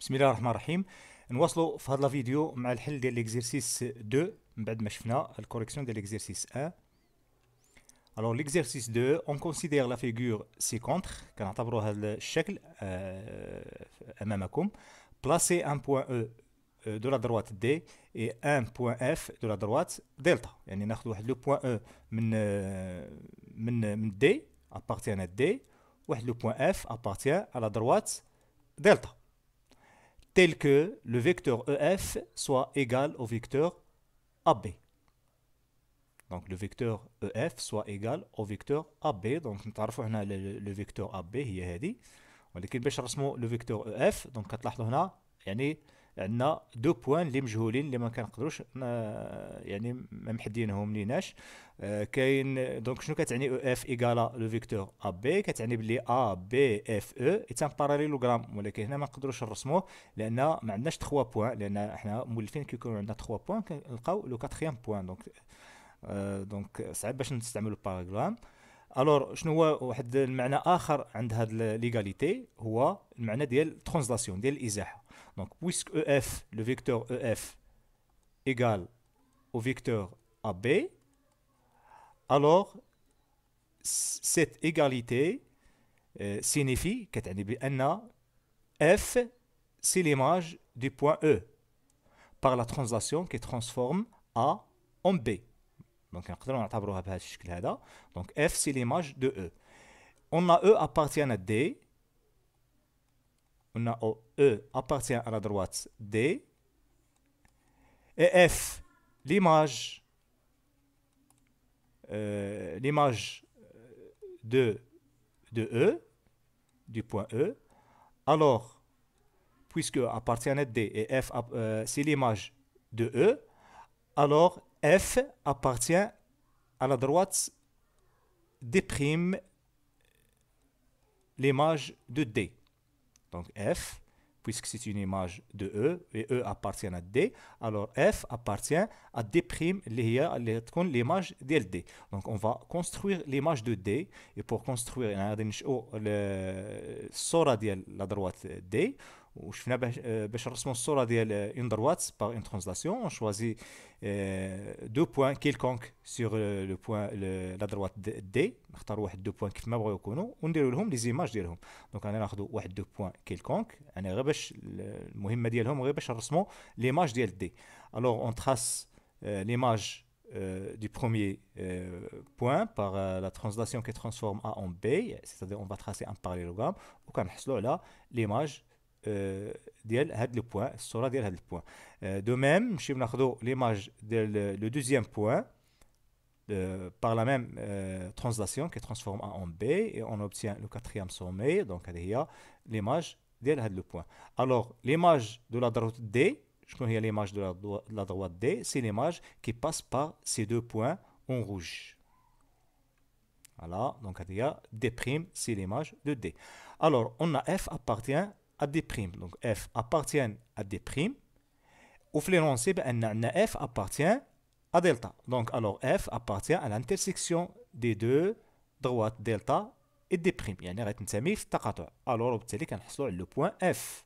بسم الله الرحمن الرحيم نواصلوا في هذا الفيديو la الحل de l'exercice 2 من بعد ما la correction de l'exercice 1 alors l'exercice 2 on considère la figure C contre كنعتبروا هذا الشكل euh, امامكم placez un point e euh, de la droite d et un point f de la droite delta يعني nous واحد le point e de من من d appartient à d et le point f appartient à la droite delta tel que le vecteur EF soit égal au vecteur AB. Donc le vecteur EF soit égal au vecteur AB. Donc nous avons le vecteur AB هي on a باش le vecteur EF donc on dit, عندنا دو بوان اللي مجهولين اللي ما كنقدروش يعني ما محدينهم ليناش آه، كاين دونك شنو كتعني او اف ايكالا لو فيكتور ا بي كتعني بلي ا بي اف او ايتان باراليلوغرام ولكن هنا ما نقدروش نرسموه لان ما عندناش 3 بوان لان حنا مولفين كيكون عندنا 3 بوان كنلقاو لو 4 بوان دونك آه، دونك صعيب باش نستعملو باراليلوغرام Alors, je vais cette l'égalité, c'est la translation, l'exercice. Donc, puisque EF, le vecteur EF, est égal au vecteur AB, alors cette égalité euh, signifie que F, c'est l'image du point E, par la translation qui transforme A en B. Donc, F c'est l'image de Donc, F, c'est l'image de E. On a E appartient à D on a E appartient à la droite D, et F, l'image, euh, l'image euh, de, E, du point E, alors, puisque appartient à D et F, euh, c'est l'image de E, alors F appartient à la droite déprime l'image de D. Donc F, puisque c'est une image de E, et E appartient à D, alors F appartient à D', l'image D. Donc on va construire l'image de D, et pour construire, on va la droite D, وشفنا باش نرسموا الصوره ديال اندر واتس باغ ان ترانزلاسيون شوازي دو بوان كيلكونك سور لو بوان لا دروات دي نختار واحد دو بوان كيف ما يكونوا لهم لي زيماج ديالهم دونك انا ناخذ du premier point par la translation qui transforme A en B, c'est-à-dire on va tracer un parallélogramme, ou l'image ديال هاد لو بوين الصوره ديال هاد البوان دو ميم نمشيو vais ليماج ديال لو دوزيام deuxième euh, par la même euh, translation qui transforme A en B et on obtient le quatrième sommet, donc l'image d'El le point. Alors, l'image de la droite D, je connais l'image de, la, droite D, c'est l'image qui passe par ces deux points en rouge. Voilà, donc D', c'est l'image de D. Alors, on a F appartient à des primes. Donc f appartient à des primes. Ou ben, f appartient à delta. Donc alors f appartient à l'intersection des deux droites delta et des primes. Alors on le point f.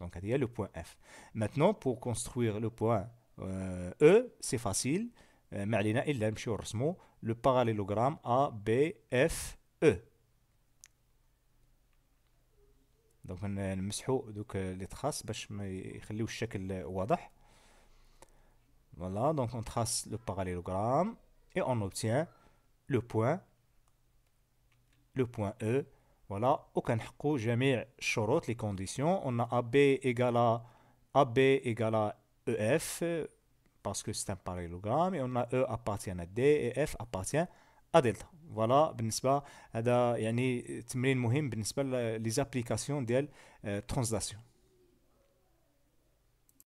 Donc a le point f. Maintenant pour construire le point euh, e, c'est facile. Euh, mais il الا نمشيو le parallélogramme A B F E. Donc, on trace le parallélogramme et on obtient le point le point E. Voilà, aucun coup, jamais les conditions. On a AB égale à EF parce que c'est un parallélogramme et on a E appartient à D et F appartient à delta. فوالا بالنسبه هذا يعني تمرين مهم بالنسبه لي زابليكاسيون ديال ترانزلاسيون euh,